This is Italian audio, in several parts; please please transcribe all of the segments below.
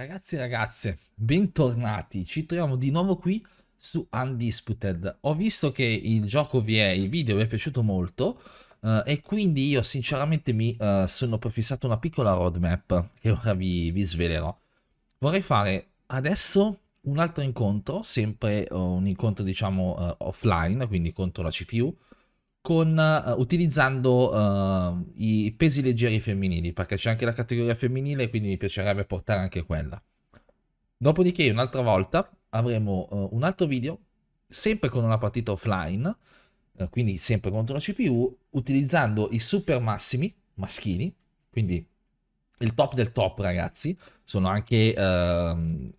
Ragazzi e ragazze, bentornati, ci troviamo di nuovo qui su Undisputed. Ho visto che il gioco vi è, il video vi è piaciuto molto uh, e quindi io sinceramente mi uh, sono prefissato una piccola roadmap che ora vi, vi svelerò. Vorrei fare adesso un altro incontro, sempre uh, un incontro diciamo offline, quindi contro la CPU, con, uh, utilizzando uh, i pesi leggeri femminili, perché c'è anche la categoria femminile, quindi mi piacerebbe portare anche quella. Dopodiché, un'altra volta avremo uh, un altro video, sempre con una partita offline, quindi sempre contro la CPU, utilizzando i super massimi maschili, quindi il top del top, ragazzi. Sono anche ehm,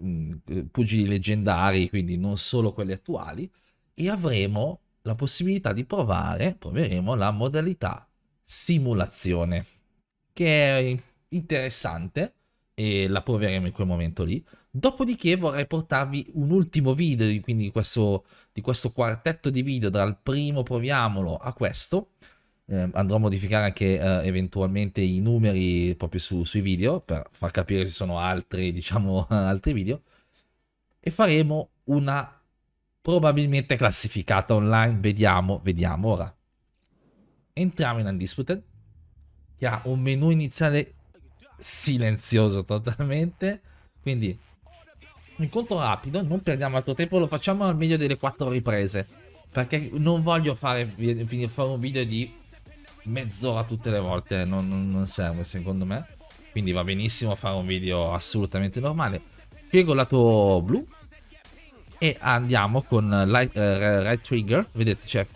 mm, pugili leggendari, quindi non solo quelli attuali. E avremo la possibilità di provare, proveremo la modalità simulazione, che è interessante e la proveremo in quel momento lì. Dopodiché vorrei portarvi un ultimo video quindi di, questo, di questo quartetto di video, dal primo proviamolo a questo. Eh, andrò a modificare anche eh, eventualmente i numeri proprio su, sui video per far capire se sono altri, diciamo, altri video. E faremo una probabilmente classificata online. Vediamo, vediamo ora. Entriamo in Undisputed, che ha un menu iniziale silenzioso totalmente. Quindi, incontro rapido, non perdiamo altro tempo, lo facciamo al meglio delle quattro riprese. Perché non voglio fare, fare un video di mezz'ora tutte le volte, non, non, non serve secondo me. Quindi va benissimo fare un video assolutamente normale. Spiego il lato blu, e andiamo con eh, light, uh, eh, right trigger vedete c'è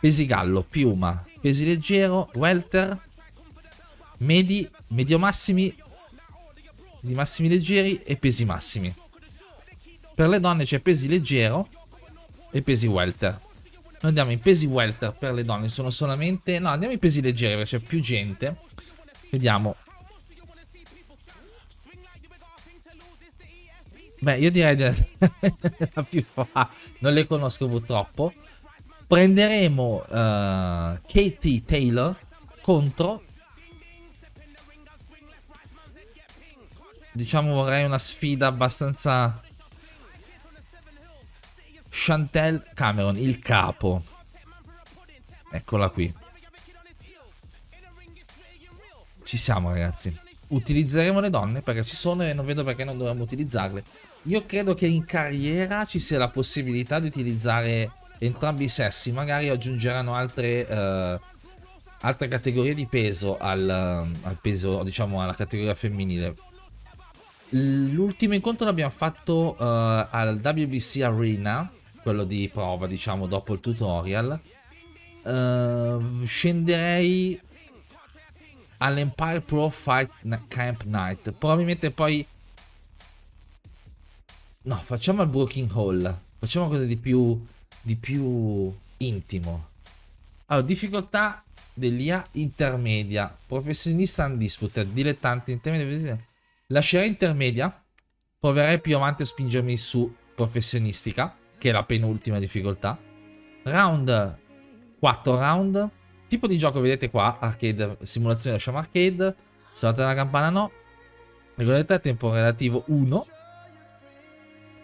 pesi gallo, piuma pesi leggero welter medi medio massimi di massimi leggeri e pesi massimi per le donne c'è pesi leggero e pesi welter noi andiamo in pesi welter per le donne sono solamente no andiamo in pesi leggeri perché c'è più gente vediamo Beh, io direi della, della più fa, non le conosco purtroppo. Prenderemo uh, Katie Taylor contro... Diciamo vorrei una sfida abbastanza... Chantel Cameron, il capo. Eccola qui. Ci siamo ragazzi. Utilizzeremo le donne perché ci sono e non vedo perché non dovremmo utilizzarle. Io credo che in carriera ci sia la possibilità di utilizzare entrambi i sessi, magari aggiungeranno altre, eh, altre categorie di peso, al, al peso, diciamo, alla categoria femminile. L'ultimo incontro l'abbiamo fatto uh, al WBC Arena, quello di prova, diciamo, dopo il tutorial. Uh, scenderei all'Empire Pro Fight Camp Night. Probabilmente poi No, facciamo il Broken Hall. Facciamo qualcosa di più, di più intimo. Allora, difficoltà dell'IA intermedia. Professionista undisputed, dilettante intermedia. Lascerei intermedia. Proverei più avanti a spingermi su professionistica, che è la penultima difficoltà. Round 4 round. Tipo di gioco vedete qua, arcade, simulazione lasciamo arcade. Salata della campana no. Regolarità tempo relativo 1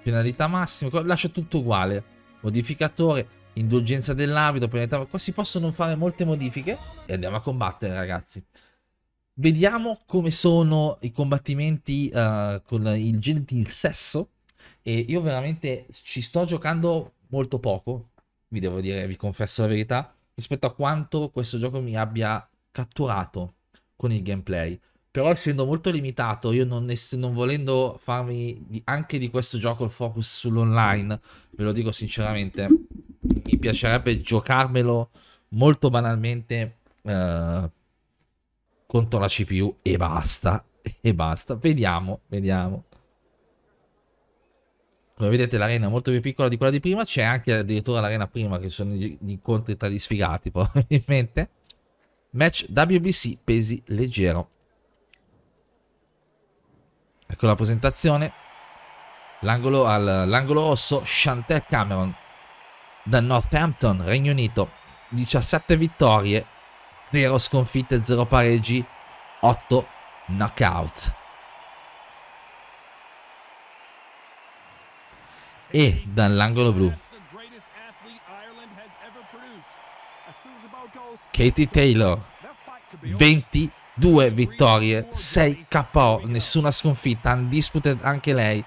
penalità massima, lascio tutto uguale, modificatore, indulgenza dell'abito, penalità, qua si possono fare molte modifiche e andiamo a combattere ragazzi. Vediamo come sono i combattimenti uh, con il gentil sesso e io veramente ci sto giocando molto poco, vi devo dire, vi confesso la verità, rispetto a quanto questo gioco mi abbia catturato con il gameplay però essendo molto limitato, io non, non, volendo farmi anche di questo gioco il focus sull'online, ve lo dico sinceramente, mi piacerebbe giocarmelo molto banalmente eh, contro la CPU e basta, e basta, vediamo, vediamo. Come vedete l'arena è molto più piccola di quella di prima, c'è anche addirittura l'arena prima che sono gli incontri tra gli sfigati probabilmente. Match WBC pesi leggero. Ecco la presentazione. L'angolo, all'angolo rosso, Chantel Cameron da Northampton, Regno Unito. 17 vittorie, 0 sconfitte, 0 pareggi, 8 knockout. E dall'angolo blu. Katie Taylor, 20 due vittorie, 6 KO, nessuna sconfitta, undisputed anche lei,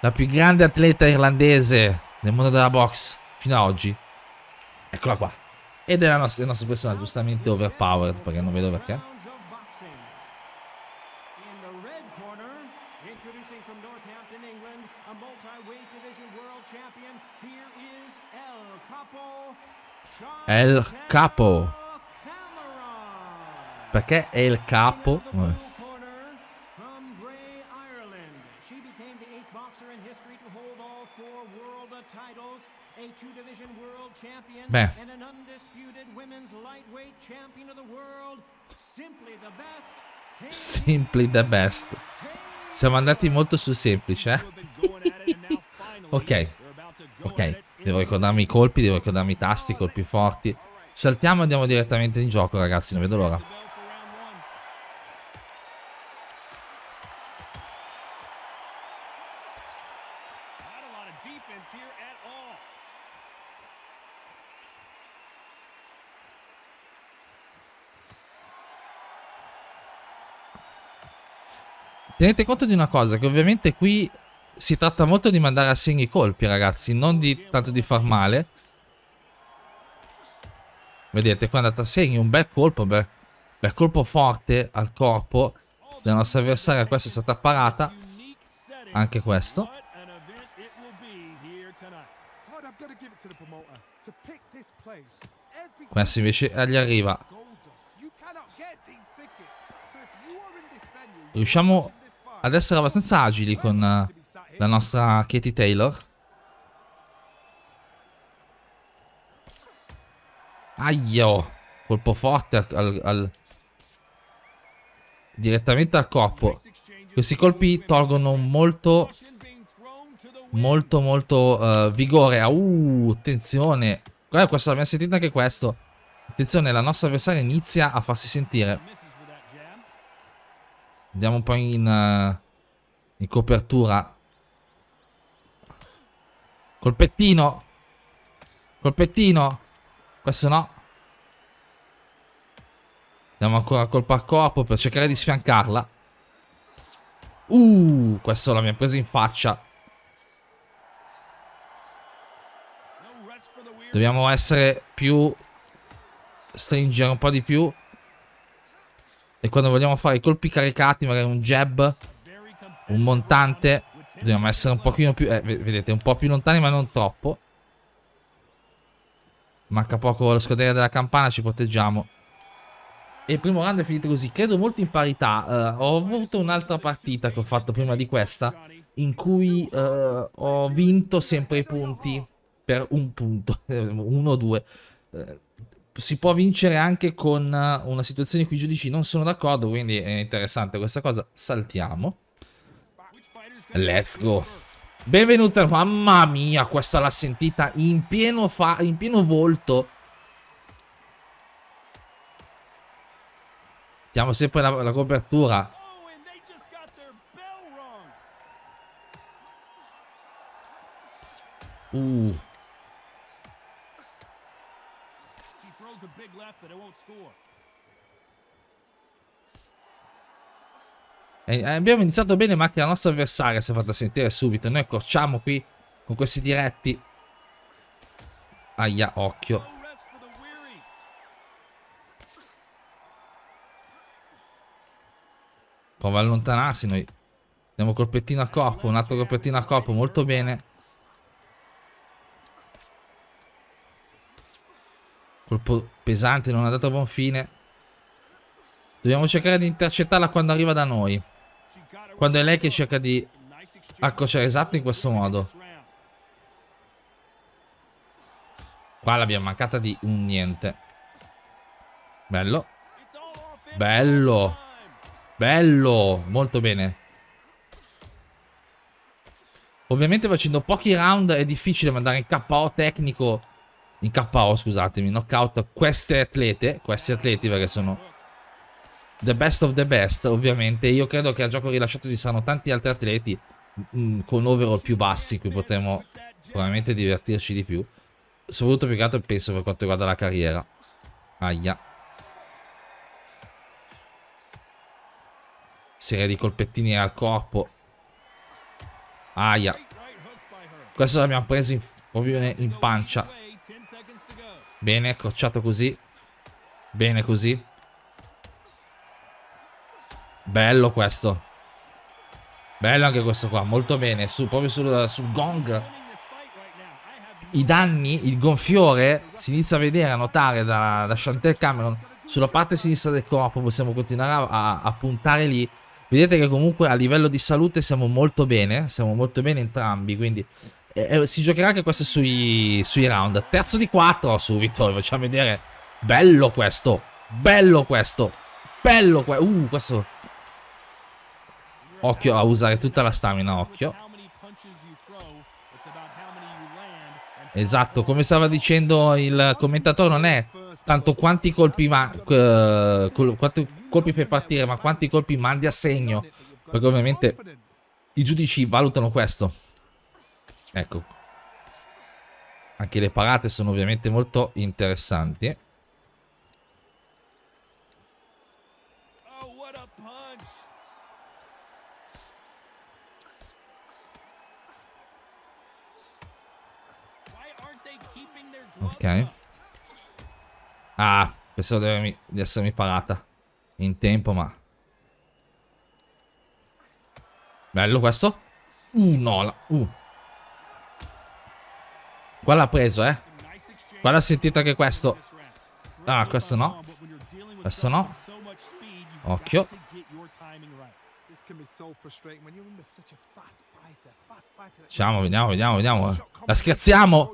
la più grande atleta irlandese nel mondo della box fino ad oggi. Eccola qua. Ed è la nostra, la nostra persona giustamente overpowered, perché non vedo perché. El Capo. Perché è il capo. Eh. Beh. Simply the best. Siamo andati molto su semplice, eh? ok. Ok. Devo ricordarmi i colpi, devo ricordarmi i tasti, i colpi forti. Saltiamo e andiamo direttamente in gioco, ragazzi. Non vedo l'ora. Tenete conto di una cosa, che ovviamente qui si tratta molto di mandare a segni i colpi, ragazzi, non di, tanto di far male. Vedete, qua è andata a segni, un bel colpo, bel, bel colpo forte al corpo della nostra avversaria. Questa è stata parata, anche questo. Questo invece eh, gli arriva. Riusciamo ad essere abbastanza agili con eh, la nostra Katie Taylor. Aio! Oh, colpo forte al, al, direttamente al corpo. Questi colpi tolgono molto, molto, molto uh, vigore. Uh, attenzione! Guarda, questo l'abbiamo sentito anche questo. Attenzione, la nostra avversaria inizia a farsi sentire. Andiamo un po' in, eh, in copertura. Colpettino. Colpettino. Questo no. Andiamo ancora colpo a corpo per cercare di sfiancarla. Uh, questo la mi ha preso in faccia. Dobbiamo essere più... Stringere un po' di più. E quando vogliamo fare i colpi caricati, magari un jab, un montante, dobbiamo essere un pochino più... Eh, vedete, un po' più lontani, ma non troppo. Manca poco la scuderia della campana, ci proteggiamo. E il primo round è finito così, credo molto in parità. Uh, ho avuto un'altra partita che ho fatto prima di questa, in cui uh, ho vinto sempre i punti per un punto, uno o due. Uh, si può vincere anche con eh, una situazione in cui i giudici non sono d'accordo, quindi è interessante questa cosa. Saltiamo. Let's go. Benvenuta, mamma mia, questa l'ha sentita in pieno, fa, in pieno volto. Diamo sempre la, la copertura. Uh. Throws a big left, but it won't score. Eh, eh, abbiamo iniziato bene, ma anche la nostra avversaria si è fatta sentire subito. Noi accorciamo qui con questi diretti. Aia, occhio. Prova a allontanarsi noi. Andiamo colpettino a corpo, un altro colpettino a corpo, molto bene. Colpo pesante, non ha dato buon fine. Dobbiamo cercare di intercettarla quando arriva da noi. Quando è lei che cerca di accorciare esatto in questo modo. Qua l'abbiamo mancata di un niente. Bello. Bello. Bello. Molto bene. Ovviamente facendo pochi round è difficile mandare in KO tecnico in KO, scusatemi, knockout queste atlete, questi atleti perché sono the best of the best, ovviamente. Io credo che al gioco rilasciato ci saranno tanti altri atleti mh, mm, con overall più bassi, qui potremmo probabilmente divertirci di più. Soprattutto più che altro penso per quanto riguarda la carriera. Aia. Serie di colpettini al corpo. Aia. Questo l'abbiamo preso in, proprio in pancia. Bene, accocciato così. Bene così. Bello questo. Bello anche questo qua, molto bene. Su, proprio sul, sul gong. I danni, il gonfiore, si inizia a vedere, a notare da, da Chantel Cameron sulla parte sinistra del corpo. Possiamo continuare a, a, a puntare lì. Vedete che comunque a livello di salute siamo molto bene, siamo molto bene entrambi, quindi eh, eh, si giocherà anche questo sui, sui round. Terzo di 4 subito, vi facciamo vedere. Bello questo, bello questo, bello questo. Uh, questo. Occhio a usare tutta la stamina, occhio. Esatto, come stava dicendo il commentatore, non è tanto quanti colpi, ma, uh, quanti colpi per partire, ma quanti colpi mandi a segno. Perché ovviamente i giudici valutano questo. Ecco. Anche le parate sono ovviamente molto interessanti. Oh, ok. Ah, pensavo di, avermi, di essermi parata in tempo, ma... Bello questo. Uh, no, la... Uh. Qua l'ha preso, eh. Qua l'ha sentito anche questo. Ah, questo no. Questo no. Occhio. Diciamo, vediamo, vediamo, vediamo. La scherziamo.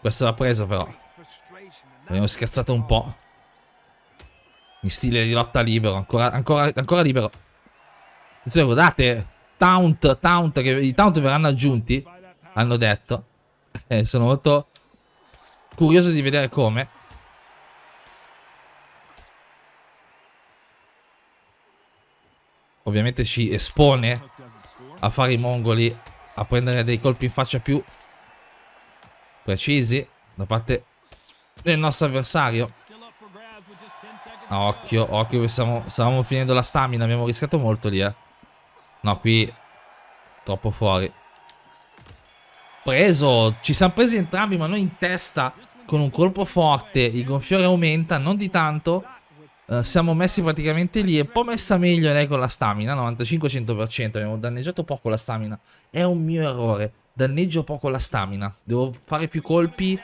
Questo l'ha preso però. Abbiamo scherzato un po'. In stile di lotta libero. Ancora, ancora, ancora libero. Attenzione, guardate. Taunt, taunt, che i taunt verranno aggiunti. Hanno detto. Eh, sono molto curioso di vedere come. Ovviamente ci espone a fare i mongoli a prendere dei colpi in faccia più precisi da parte del nostro avversario. Ah, occhio, occhio che stavamo finendo la stamina, abbiamo rischiato molto lì, eh. No, qui troppo fuori preso, ci siamo presi entrambi, ma noi in testa con un colpo forte. Il gonfiore aumenta, non di tanto. Uh, siamo messi praticamente lì. È un po' messa meglio lei con la stamina, 95-100%. Abbiamo danneggiato poco la stamina. È un mio errore. Danneggio poco la stamina. Devo fare più colpi.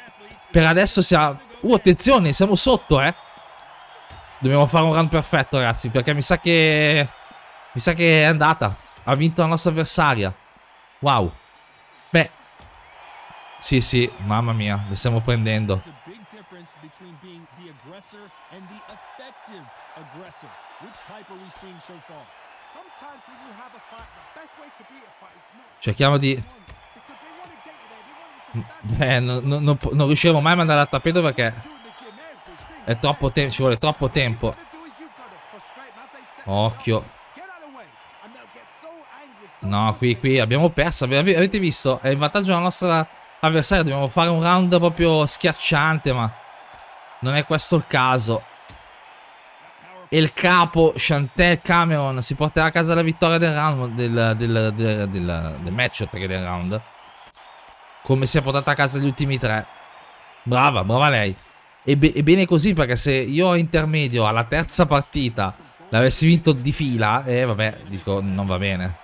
Per adesso siamo, Uh, attenzione, siamo sotto, eh. Dobbiamo fare un run perfetto, ragazzi, perché mi sa che... Mi sa che è andata. Ha vinto la nostra avversaria. Wow. Sì, sì, mamma mia, le stiamo prendendo. Cerchiamo di... Beh, mm, non, non, non, riusciremo mai a mandare a tappeto perché è troppo tempo, ci vuole troppo tempo. Occhio. No, qui, qui abbiamo perso. Avete visto? È il vantaggio della nostra avversario dobbiamo fare un round proprio schiacciante, ma non è questo il caso. E il capo Chantel Cameron si porterà a casa la vittoria del round del, del, del, del, del match 3 del round. Come si è portata a casa gli ultimi tre. Brava, brava lei. E, be e bene così perché se io a intermedio alla terza partita l'avessi vinto di fila, eh vabbè, dico non va bene.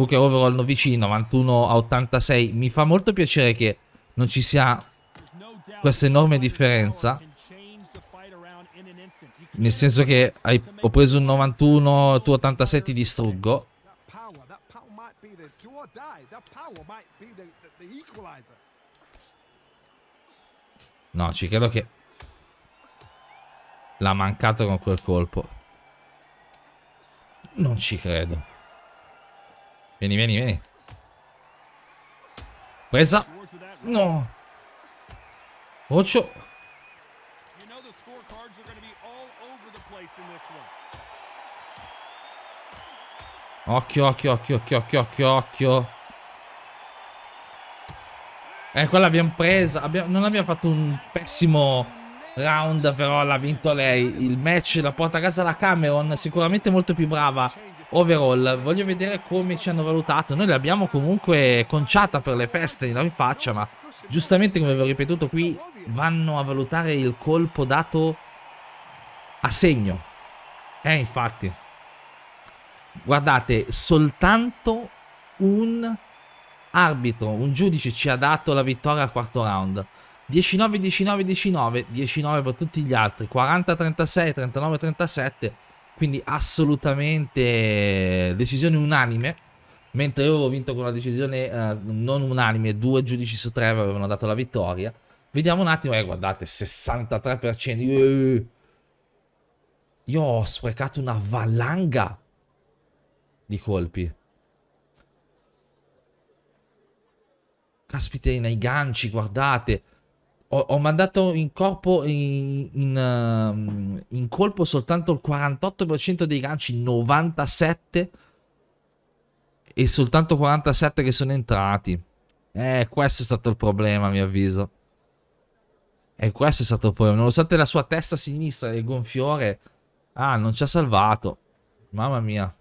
Rookie overall novicino 91 a 86. Mi fa molto piacere che non ci sia questa enorme differenza. Nel senso che hai, ho preso un 91, tu 86 ti distruggo. No, ci credo che l'ha mancato con quel colpo. Non ci credo. Vieni, vieni, vieni. Presa. No. Occio. Occhio, occhio, occhio, occhio, occhio, occhio, occhio. Eh, quella abbiamo presa. Abbiamo, non abbiamo fatto un pessimo round, però l'ha vinto lei. Il match la porta a casa la Cameron, sicuramente molto più brava overall voglio vedere come ci hanno valutato noi l'abbiamo comunque conciata per le feste in rifaccia ma giustamente come vi ho ripetuto qui vanno a valutare il colpo dato a segno eh infatti guardate soltanto un arbitro un giudice ci ha dato la vittoria al quarto round 19 19 19 19 per tutti gli altri 40 36 39 37 quindi assolutamente decisione unanime. Mentre io avevo vinto con una decisione eh, non unanime, due giudici su tre avevano dato la vittoria. Vediamo un attimo, eh guardate, 63%. Io, ho sprecato una valanga di colpi. Caspita, nei ganci, guardate ho, ho mandato in corpo in, in, um, in colpo soltanto il 48% dei ganci, 97 e soltanto 47 che sono entrati. Eh, questo è stato il problema, a mio avviso. E eh, questo è stato il problema. Nonostante la sua testa sinistra del gonfiore, ah, non ci ha salvato. Mamma mia.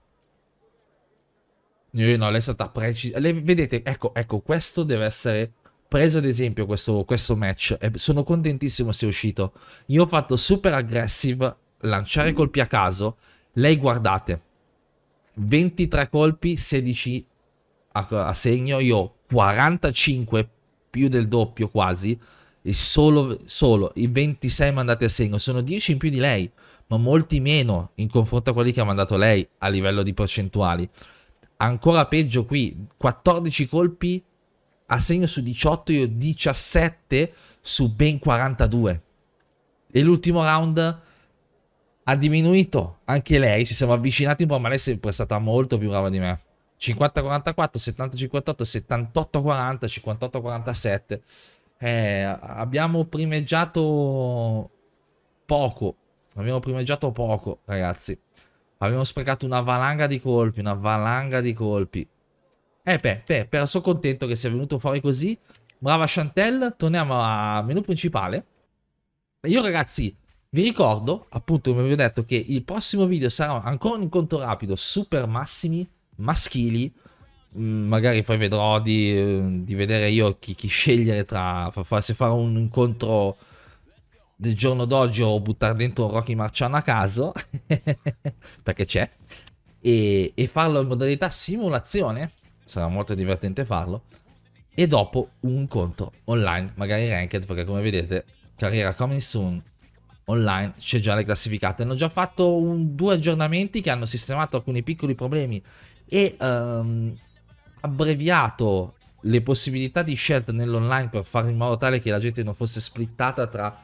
No, lei è stata precisa. Vedete, ecco, ecco, questo deve essere preso ad esempio questo, questo match e sono contentissimo se è uscito. Io ho fatto super aggressive, lanciare colpi a caso. Lei guardate, 23 colpi, 16 a, a segno, io 45 più del doppio quasi, e solo, solo i 26 mandati a segno, sono 10 in più di lei, ma molti meno in confronto a quelli che ha mandato lei a livello di percentuali. Ancora peggio qui, 14 colpi, segno su 18, io 17 su ben 42. E l'ultimo round ha diminuito anche lei, ci siamo avvicinati un po', ma lei è sempre stata molto più brava di me. 50-44, 70-58, 78-40, 58-47. Eh, abbiamo primeggiato poco, abbiamo primeggiato poco, ragazzi. Abbiamo sprecato una valanga di colpi, una valanga di colpi. Eh beh, beh, però sono contento che sia venuto fuori così. Brava Chantel, torniamo al menu principale. Io ragazzi, vi ricordo, appunto come vi ho detto, che il prossimo video sarà ancora un incontro rapido, super massimi, maschili. Mm, magari poi vedrò di, di vedere io chi, chi, scegliere tra, se fare un incontro del giorno d'oggi o buttare dentro un Rocky Marciano a caso, perché c'è, e, e farlo in modalità simulazione, sarà molto divertente farlo. E dopo un conto online, magari ranked, perché come vedete, carriera coming soon, online c'è già le classificate. Hanno già fatto un, due aggiornamenti che hanno sistemato alcuni piccoli problemi e um, abbreviato le possibilità di scelta nell'online per fare in modo tale che la gente non fosse splittata tra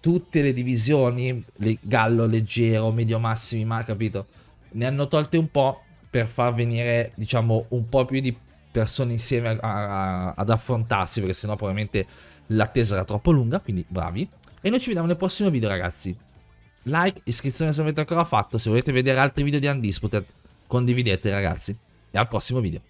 tutte le divisioni, le, gallo, leggero, medio, massimi, ma capito? Ne hanno tolte un po' per far venire, diciamo, un po' più di persone insieme a, a, ad affrontarsi, perché sennò probabilmente l'attesa era troppo lunga, quindi bravi. E noi ci vediamo nel prossimo video, ragazzi. Like, iscrizione se avete ancora fatto, se volete vedere altri video di Undisputed, condividete, ragazzi. E al prossimo video.